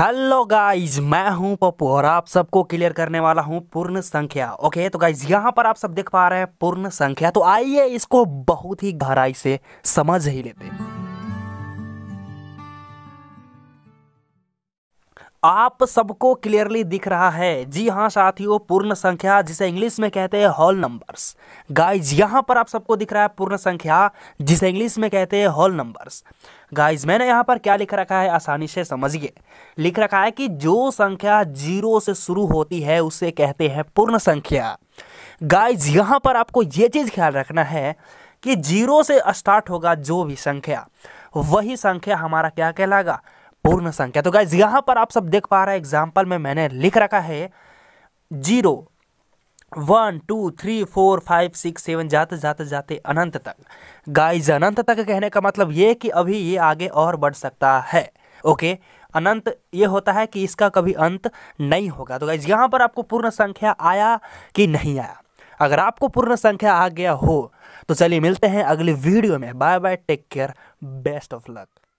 hello guys मैं हूं पप्पू और आप सबको क्लियर करने वाला हूं पूर्ण संख्या ओके तो गाइस यहां पर आप सब देख पा रहे हैं पूर्ण संख्या तो आइए इसको बहुत ही गहराई से समझ ही लेते हैं आप सबको क्लियरली दिख रहा है जी हाँ साथियों पूर्ण संख्या जिसे इंग्लिश में कहते हैं हॉल नंबर्स गाइज यहाँ पर आप सबको दिख रहा है पूर्ण संख्या जिसे इंग्लिश में कहते हैं हॉल नंबर्स गाइज मैंने यहाँ पर क्या लिख रखा है आसानी से समझिए लिख रखा है कि जो संख्या जीरो से शुरू होती है उसे कहते हैं पूर्ण संख्या गाइज यहाँ पर आपको ये चीज़ ख्याल रखना है कि जीरो से स्टार्ट होगा जो भी संख्या वही संख्या हमारा क्या कहलाएगा पूर्ण संख्या तो गाइज यहां पर आप सब देख पा रहे हैं एग्जाम्पल में मैंने लिख रखा है zero one two three four five six seven जाते जाते जाते अनंत तक गाइज अनंत तक कहने का मतलब ये कि अभी ये आगे और बढ़ सकता है ओके अनंत ये होता है कि इसका कभी अंत नहीं होगा तो गाइज यहाँ पर आपको पूर्ण संख्या आया कि नहीं आया अगर आपको पूर्ण संख्या आ गया हो तो चलिए मिलते हैं अगले वीडियो में bye bye take care best of luck